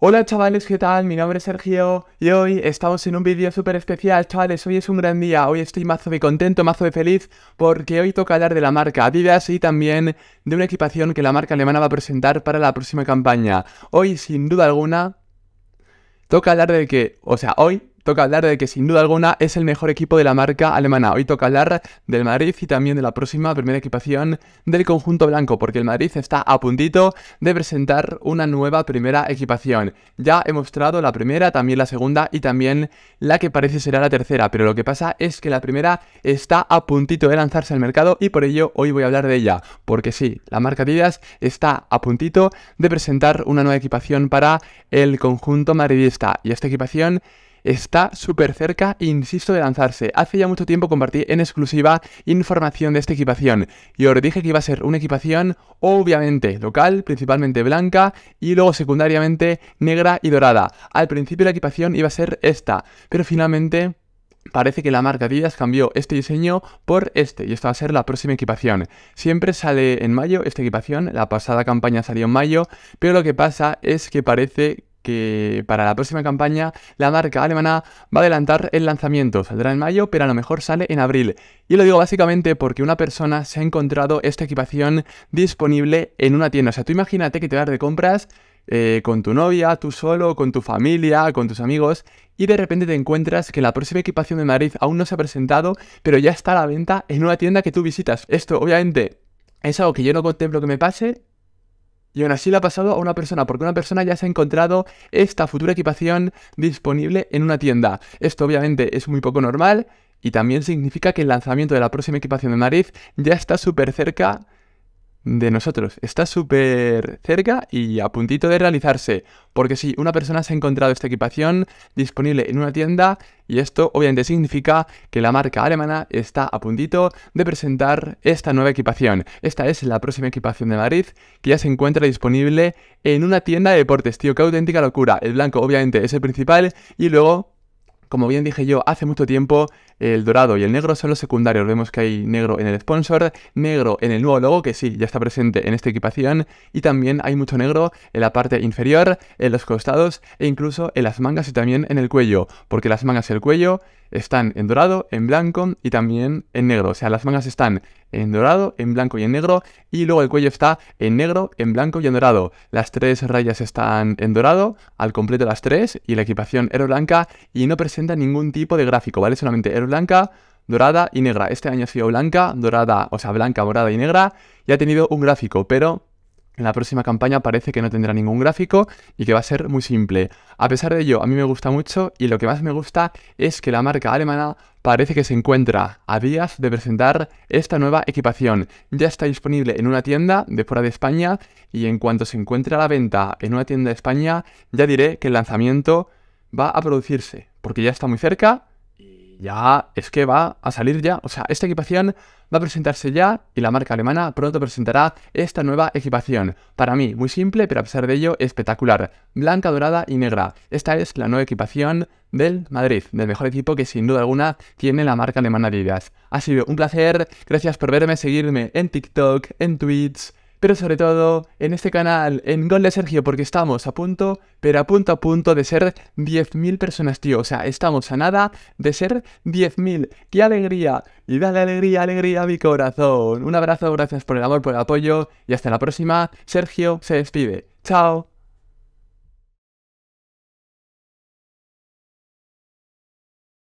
Hola chavales, ¿qué tal? Mi nombre es Sergio y hoy estamos en un vídeo súper especial, chavales, hoy es un gran día, hoy estoy mazo de contento, mazo de feliz, porque hoy toca hablar de la marca Adidas y también de una equipación que la marca alemana va a presentar para la próxima campaña. Hoy, sin duda alguna, toca hablar de que, o sea, hoy toca hablar de que sin duda alguna es el mejor equipo de la marca alemana. Hoy toca hablar del Madrid y también de la próxima primera equipación del conjunto blanco, porque el Madrid está a puntito de presentar una nueva primera equipación. Ya he mostrado la primera, también la segunda y también la que parece será la tercera, pero lo que pasa es que la primera está a puntito de lanzarse al mercado y por ello hoy voy a hablar de ella, porque sí, la marca Adidas está a puntito de presentar una nueva equipación para el conjunto madridista y esta equipación está súper cerca, insisto, de lanzarse. Hace ya mucho tiempo compartí en exclusiva información de esta equipación y os dije que iba a ser una equipación obviamente local, principalmente blanca y luego secundariamente negra y dorada. Al principio la equipación iba a ser esta, pero finalmente parece que la marca Adidas cambió este diseño por este y esta va a ser la próxima equipación. Siempre sale en mayo esta equipación, la pasada campaña salió en mayo, pero lo que pasa es que parece que para la próxima campaña la marca alemana va a adelantar el lanzamiento. Saldrá en mayo, pero a lo mejor sale en abril. Y lo digo básicamente porque una persona se ha encontrado esta equipación disponible en una tienda. O sea, tú imagínate que te vas de compras eh, con tu novia, tú solo, con tu familia, con tus amigos, y de repente te encuentras que la próxima equipación de Madrid aún no se ha presentado, pero ya está a la venta en una tienda que tú visitas. Esto, obviamente, es algo que yo no contemplo que me pase, y aún así le ha pasado a una persona, porque una persona ya se ha encontrado esta futura equipación disponible en una tienda. Esto obviamente es muy poco normal y también significa que el lanzamiento de la próxima equipación de nariz ya está súper cerca de nosotros. Está súper cerca y a puntito de realizarse. Porque si sí, una persona se ha encontrado esta equipación disponible en una tienda y esto obviamente significa que la marca alemana está a puntito de presentar esta nueva equipación. Esta es la próxima equipación de Madrid que ya se encuentra disponible en una tienda de deportes, tío, qué auténtica locura. El blanco obviamente es el principal y luego como bien dije yo hace mucho tiempo, el dorado y el negro son los secundarios. Vemos que hay negro en el sponsor, negro en el nuevo logo, que sí, ya está presente en esta equipación, y también hay mucho negro en la parte inferior, en los costados e incluso en las mangas y también en el cuello, porque las mangas y el cuello están en dorado, en blanco y también en negro. O sea, las mangas están en dorado, en blanco y en negro. Y luego el cuello está en negro, en blanco y en dorado. Las tres rayas están en dorado, al completo las tres. Y la equipación era blanca y no presenta ningún tipo de gráfico, ¿vale? Solamente era blanca, dorada y negra. Este año ha sido blanca, dorada, o sea, blanca, morada y negra. Y ha tenido un gráfico, pero en La próxima campaña parece que no tendrá ningún gráfico y que va a ser muy simple. A pesar de ello, a mí me gusta mucho y lo que más me gusta es que la marca alemana parece que se encuentra a días de presentar esta nueva equipación. Ya está disponible en una tienda de fuera de España y en cuanto se encuentre a la venta en una tienda de España, ya diré que el lanzamiento va a producirse, porque ya está muy cerca ya es que va a salir ya. O sea, esta equipación va a presentarse ya y la marca alemana pronto presentará esta nueva equipación. Para mí, muy simple, pero a pesar de ello, espectacular. Blanca, dorada y negra. Esta es la nueva equipación del Madrid, del mejor equipo que sin duda alguna tiene la marca alemana de ideas. Ha sido un placer, gracias por verme, seguirme en TikTok, en Twitch pero sobre todo en este canal, en Gol de Sergio, porque estamos a punto, pero a punto a punto de ser 10.000 personas, tío. O sea, estamos a nada de ser 10.000. ¡Qué alegría! Y dale alegría, alegría a mi corazón. Un abrazo, gracias por el amor, por el apoyo y hasta la próxima. Sergio se despide. ¡Chao!